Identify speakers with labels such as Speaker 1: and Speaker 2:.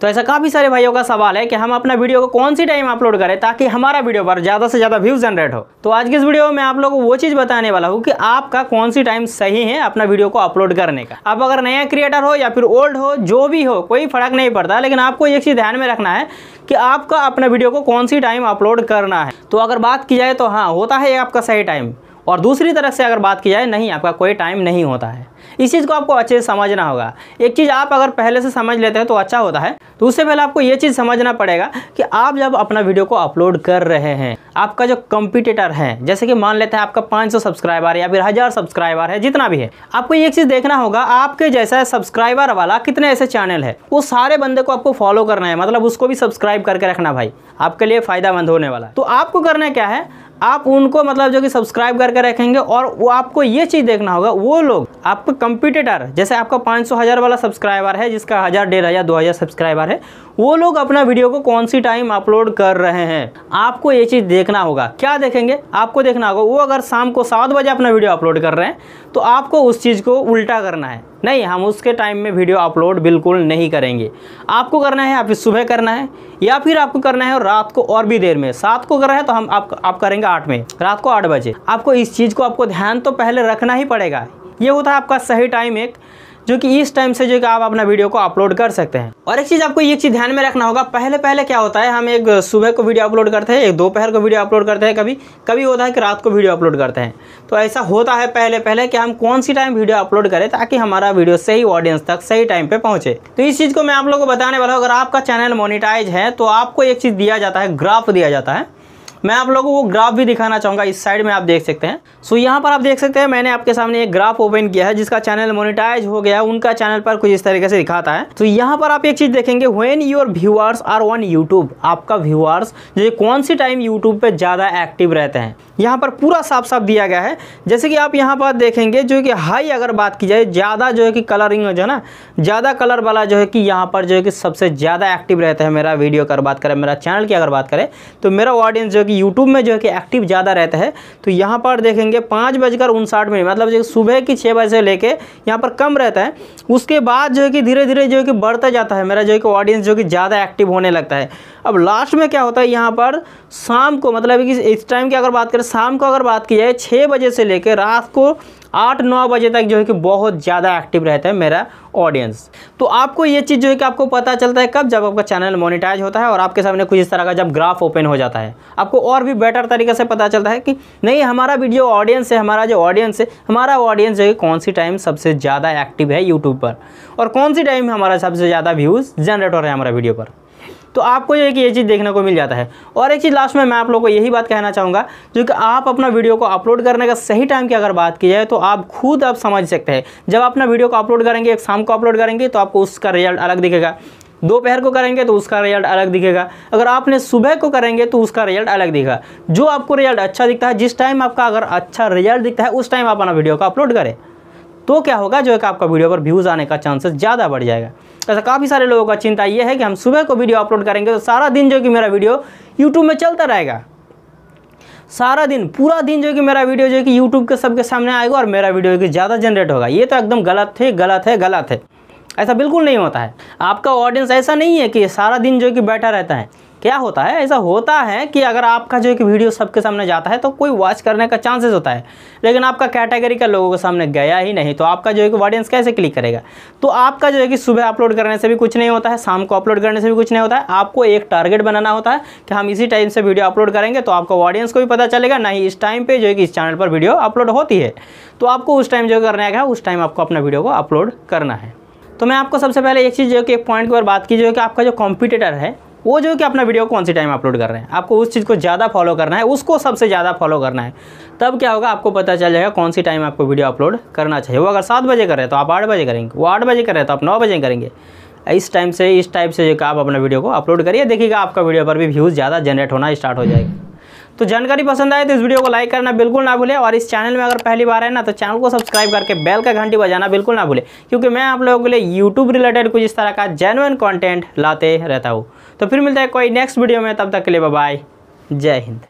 Speaker 1: तो ऐसा काफ़ी सारे भाइयों का सवाल है कि हम अपना वीडियो को कौन सी टाइम अपलोड करें ताकि हमारा वीडियो पर ज़्यादा से ज़्यादा व्यूज जनरेट हो तो आज की इस वीडियो में आप लोगों को वो चीज़ बताने वाला हूँ कि आपका कौन सी टाइम सही है अपना वीडियो को अपलोड करने का आप अगर नया क्रिएटर हो या फिर ओल्ड हो जो भी हो कोई फर्क नहीं पड़ता लेकिन आपको एक चीज़ ध्यान में रखना है कि आपका अपना वीडियो को कौन सी टाइम अपलोड करना है तो अगर बात की जाए तो हाँ होता है आपका सही टाइम और दूसरी तरफ से अगर बात की जाए नहीं आपका कोई टाइम नहीं होता है इस चीज़ को आपको अच्छे से समझना होगा एक चीज़ आप अगर पहले से समझ लेते हैं तो अच्छा होता है तो उससे पहले आपको ये चीज़ समझना पड़ेगा कि आप जब अपना वीडियो को अपलोड कर रहे हैं आपका जो कंपिटिटर है जैसे कि मान लेते हैं आपका 500 सब्सक्राइबर या फिर हज़ार सब्सक्राइबर है जितना भी है आपको एक चीज़ देखना होगा आपके जैसा सब्सक्राइबर वाला कितने ऐसे चैनल है वो सारे बंदे को आपको फॉलो करना है मतलब उसको भी सब्सक्राइब करके रखना भाई आपके लिए फ़ायदा होने वाला है तो आपको करना क्या है आप उनको मतलब जो कि सब्सक्राइब करके रखेंगे और वो आपको ये चीज़ देखना होगा वो लोग आपके कंपिटिटर जैसे आपका पाँच सौ हज़ार वाला सब्सक्राइबर है जिसका हज़ार डेढ़ हज़ार दो हज़ार सब्सक्राइबर है वो लोग अपना वीडियो को कौन सी टाइम अपलोड कर रहे हैं आपको ये चीज़ देखना होगा क्या देखेंगे आपको देखना होगा वो अगर शाम को सात बजे अपना वीडियो अपलोड कर रहे हैं तो आपको उस चीज़ को उल्टा करना है नहीं हम उसके टाइम में वीडियो अपलोड बिल्कुल नहीं करेंगे आपको करना है या फिर सुबह करना है या फिर आपको करना है रात को और भी देर में सात को करना है तो हम आप, आप करेंगे आठ में रात को आठ बजे आपको इस चीज़ को आपको ध्यान तो पहले रखना ही पड़ेगा ये होता है आपका सही टाइम एक जो कि इस टाइम से जो कि आप अपना वीडियो को अपलोड कर सकते हैं और एक चीज़ आपको ये चीज़ ध्यान में रखना होगा पहले पहले क्या होता है हम एक सुबह को वीडियो अपलोड करते हैं एक दोपहर को वीडियो अपलोड करते हैं कभी कभी होता है कि रात को वीडियो अपलोड करते हैं तो ऐसा होता है पहले पहले कि हम कौन सी टाइम वीडियो अपलोड करें ताकि हमारा वीडियो सही ऑडियंस तक सही टाइम पर पहुँचे तो इस चीज़ को मैं आप लोग को बताने वाला हूँ अगर आपका चैनल मोनिटाइज है तो आपको एक चीज़ दिया जाता है ग्राफ दिया जाता है मैं आप लोगों को वो ग्राफ भी दिखाना चाहूँगा इस साइड में आप देख सकते हैं सो so, यहाँ पर आप देख सकते हैं मैंने आपके सामने एक ग्राफ ओपन किया है जिसका चैनल मोनिटाइज हो गया है उनका चैनल पर कुछ इस तरीके से दिखाता है तो so, यहाँ पर आप एक चीज़ देखेंगे when your viewers are on YouTube आपका व्यूअर्स जो कौन सी टाइम यूट्यूब पर ज़्यादा एक्टिव रहते हैं यहाँ पर पूरा साफ साफ दिया गया है जैसे कि आप यहाँ पर देखेंगे जो कि हाई अगर बात की जाए ज़्यादा जो है कि कलरिंग जो है ना ज़्यादा कलर वाला जो है कि यहाँ पर जो है कि सबसे ज़्यादा एक्टिव रहता है मेरा वीडियो अगर बात करें मेरा चैनल की अगर बात करें तो मेरा ऑडियंस जो कि यूट्यूब में जो है कि एक्टिव ज़्यादा रहता है तो यहाँ पर देखेंगे पाँच बजकर उनसाठ मिनट मतलब जो सुबह की छः बजे से लेके यहाँ पर कम रहता है उसके बाद जो है कि धीरे धीरे जो है कि बढ़ता जाता है मेरा जो है कि ऑडियंस जो कि ज़्यादा एक्टिव होने लगता है अब लास्ट में क्या होता है यहाँ पर शाम को मतलब कि इस टाइम की अगर बात करें शाम को अगर बात की जाए छः बजे से लेकर रात को आठ नौ बजे तक जो है कि बहुत ज़्यादा एक्टिव रहता है मेरा ऑडियंस तो आपको ये चीज़ जो है कि आपको पता चलता है कब जब आपका चैनल मोनिटाइज होता है और आपके सामने कुछ इस तरह का जब ग्राफ ओपन हो जाता है आपको और भी बेटर तरीके से पता चलता है कि नहीं हमारा वीडियो ऑडियंस है हमारा जो ऑडियंस है हमारा ऑडियंस जो है कौन सी टाइम सबसे ज़्यादा एक्टिव है यूट्यूब पर और कौन सी टाइम हमारा सबसे ज़्यादा व्यूज़ जनरेट हो रहा है हमारा वीडियो पर तो आपको एक ये चीज़ देखने को मिल जाता है और एक चीज़ लास्ट में मैं आप लोग को यही बात कहना चाहूँगा जो कि आप अपना वीडियो को अपलोड करने का सही टाइम की अगर बात की जाए तो आप खुद आप समझ सकते हैं जब अपना वीडियो को अपलोड करेंगे एक शाम को अपलोड करेंगे तो आपको उसका रिजल्ट अलग दिखेगा दोपहर को करेंगे तो उसका रिजल्ट अलग दिखेगा अगर आपने सुबह को करेंगे तो उसका रिजल्ट अलग दिखेगा जो आपको रिजल्ट अच्छा दिखता है जिस टाइम आपका अगर अच्छा रिजल्ट दिखता है उस टाइम आप अपना वीडियो को अपलोड करें तो क्या होगा जो है आपका वीडियो पर व्यूज़ आने का चांसेस ज़्यादा बढ़ जाएगा ऐसा काफ़ी सारे लोगों का चिंता ये है कि हम सुबह को वीडियो अपलोड करेंगे तो सारा दिन जो कि मेरा वीडियो यूट्यूब में चलता रहेगा सारा दिन पूरा दिन जो कि मेरा वीडियो जो कि यूट्यूब के सबके सामने आएगा और मेरा वीडियो कि ज़्यादा जनरेट होगा ये तो एकदम गलत है गलत है गलत है ऐसा बिल्कुल नहीं होता है आपका ऑडियंस ऐसा नहीं है कि सारा दिन जो कि बैठा रहता है क्या होता है ऐसा होता है कि अगर आपका जो एक वीडियो सबके सामने जाता है तो कोई वॉच करने का चांसेस होता है लेकिन आपका कैटेगरी का लोगों के सामने गया ही नहीं तो आपका जो है कि ऑडियंस कैसे क्लिक करेगा तो आपका जो है कि सुबह अपलोड करने से भी कुछ नहीं होता है शाम को अपलोड करने से भी कुछ नहीं होता है आपको एक टारगेट बनाना होता है कि हम इसी टाइम से वीडियो अपलोड करेंगे तो आपको ऑडियंस को भी पता चलेगा ना ही इस टाइम पर जो है कि इस चैनल पर वीडियो अपलोड होती है तो आपको उस टाइम जो करने का उस टाइम आपको अपना वीडियो को अपलोड करना है तो मैं आपको सबसे पहले एक चीज़ जो कि एक पॉइंट की ऊपर बात की जो कि आपका जो कॉम्पिटेटर है वो जो कि अपना वीडियो कौन सी टाइम अपलोड कर रहे हैं आपको उस चीज़ को ज़्यादा फॉलो करना है उसको सबसे ज़्यादा फॉलो करना है तब क्या होगा आपको पता चल जाएगा कौन सी टाइम आपको वीडियो अपलोड करना चाहिए वो अगर सात बजे कर रहे हैं तो आप आठ बजे करेंगे वो आठ बजे कर रहे हैं तो आप नौ बजे करेंगे इस टाइम से इस टाइप से जो आप अपना वीडियो को अपलोड करिए देखिएगा आपका वीडियो पर भी व्यूज़ ज़्यादा जनरेट होना स्टार्ट हो जाएगा तो जानकारी पसंद आए तो इस वीडियो को लाइक करना बिल्कुल ना भूले और इस चैनल में अगर पहली बार है ना तो चैनल को सब्सक्राइब करके बेल का घंटी बजाना बिल्कुल ना भूले क्योंकि मैं आप लोगों के लिए यूट्यूब रिलेटेड कुछ इस तरह का जेनुअन कॉन्टेंट लाते रहता हूँ तो फिर मिलता है कोई नेक्स्ट वीडियो में तब तक के लिए बाय जय हिंद